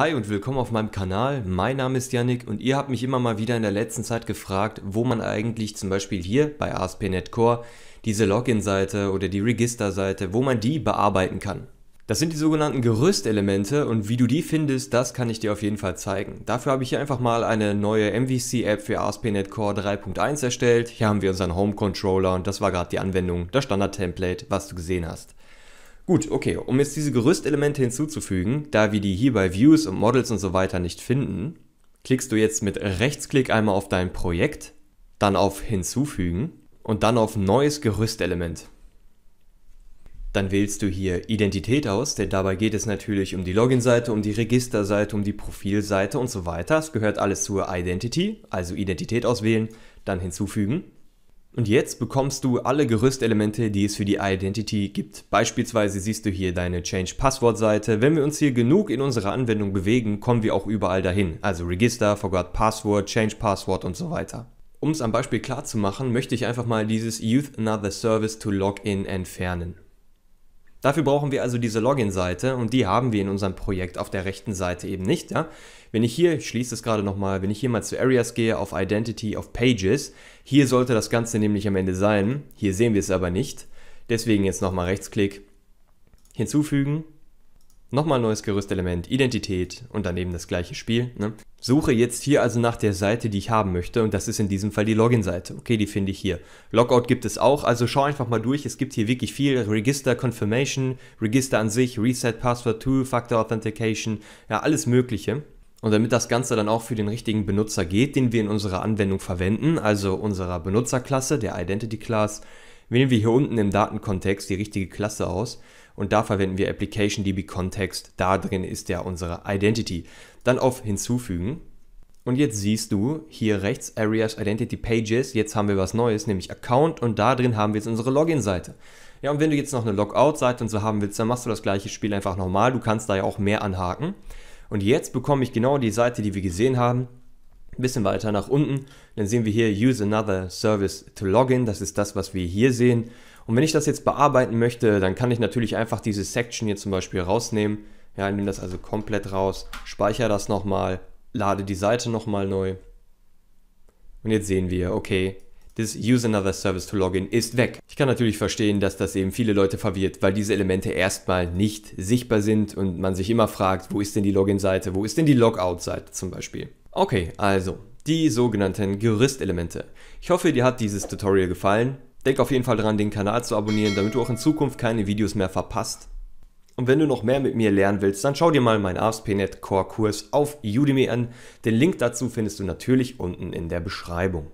Hi und willkommen auf meinem Kanal. Mein Name ist Yannick und ihr habt mich immer mal wieder in der letzten Zeit gefragt, wo man eigentlich zum Beispiel hier bei ASP.NET Core diese Login-Seite oder die Register-Seite, wo man die bearbeiten kann. Das sind die sogenannten Gerüstelemente und wie du die findest, das kann ich dir auf jeden Fall zeigen. Dafür habe ich hier einfach mal eine neue MVC-App für ASP.NET Core 3.1 erstellt. Hier haben wir unseren Home-Controller und das war gerade die Anwendung, das Standard-Template, was du gesehen hast. Gut, okay, um jetzt diese Gerüstelemente hinzuzufügen, da wir die hier bei Views und Models und so weiter nicht finden, klickst du jetzt mit Rechtsklick einmal auf dein Projekt, dann auf Hinzufügen und dann auf Neues Gerüstelement. Dann wählst du hier Identität aus, denn dabei geht es natürlich um die Login-Seite, um die Registerseite, um die Profilseite und so weiter. Es gehört alles zur Identity, also Identität auswählen, dann hinzufügen. Und jetzt bekommst du alle Gerüstelemente, die es für die Identity gibt. Beispielsweise siehst du hier deine Change Passwort Seite. Wenn wir uns hier genug in unserer Anwendung bewegen, kommen wir auch überall dahin. Also Register, Forgot Password, Change Password und so weiter. Um es am Beispiel klar zu machen, möchte ich einfach mal dieses Youth Another Service to Login entfernen. Dafür brauchen wir also diese Login-Seite und die haben wir in unserem Projekt auf der rechten Seite eben nicht. Ja? Wenn ich hier, ich schließe es gerade nochmal, wenn ich hier mal zu Areas gehe, auf Identity, auf Pages, hier sollte das Ganze nämlich am Ende sein. Hier sehen wir es aber nicht. Deswegen jetzt nochmal Rechtsklick, hinzufügen Nochmal neues Gerüstelement, Identität und daneben das gleiche Spiel. Ne? Suche jetzt hier also nach der Seite, die ich haben möchte und das ist in diesem Fall die Login-Seite. Okay, die finde ich hier. Logout gibt es auch, also schau einfach mal durch. Es gibt hier wirklich viel. Register Confirmation, Register an sich, Reset Password, Tool, factor Authentication, ja alles mögliche. Und damit das Ganze dann auch für den richtigen Benutzer geht, den wir in unserer Anwendung verwenden, also unserer Benutzerklasse, der Identity Class, wählen wir hier unten im Datenkontext die richtige Klasse aus und da verwenden wir Application DB Context. Da drin ist ja unsere Identity. Dann auf Hinzufügen. Und jetzt siehst du hier rechts Areas Identity Pages. Jetzt haben wir was Neues, nämlich Account und da drin haben wir jetzt unsere Login-Seite. Ja, und wenn du jetzt noch eine Logout-Seite und so haben willst, dann machst du das gleiche Spiel einfach nochmal. Du kannst da ja auch mehr anhaken. Und jetzt bekomme ich genau die Seite, die wir gesehen haben. Ein bisschen weiter nach unten. Dann sehen wir hier Use Another Service to Login. Das ist das, was wir hier sehen. Und wenn ich das jetzt bearbeiten möchte, dann kann ich natürlich einfach diese Section hier zum Beispiel rausnehmen. Ja, nehme das also komplett raus, speichere das nochmal, lade die Seite nochmal neu. Und jetzt sehen wir, okay, das Use Another Service to Login ist weg. Ich kann natürlich verstehen, dass das eben viele Leute verwirrt, weil diese Elemente erstmal nicht sichtbar sind und man sich immer fragt, wo ist denn die Login-Seite, wo ist denn die Logout-Seite zum Beispiel. Okay, also die sogenannten Gerüstelemente. Ich hoffe, dir hat dieses Tutorial gefallen. Denk auf jeden Fall daran, den Kanal zu abonnieren, damit du auch in Zukunft keine Videos mehr verpasst. Und wenn du noch mehr mit mir lernen willst, dann schau dir mal meinen ASP.NET e Core Kurs auf Udemy an. Den Link dazu findest du natürlich unten in der Beschreibung.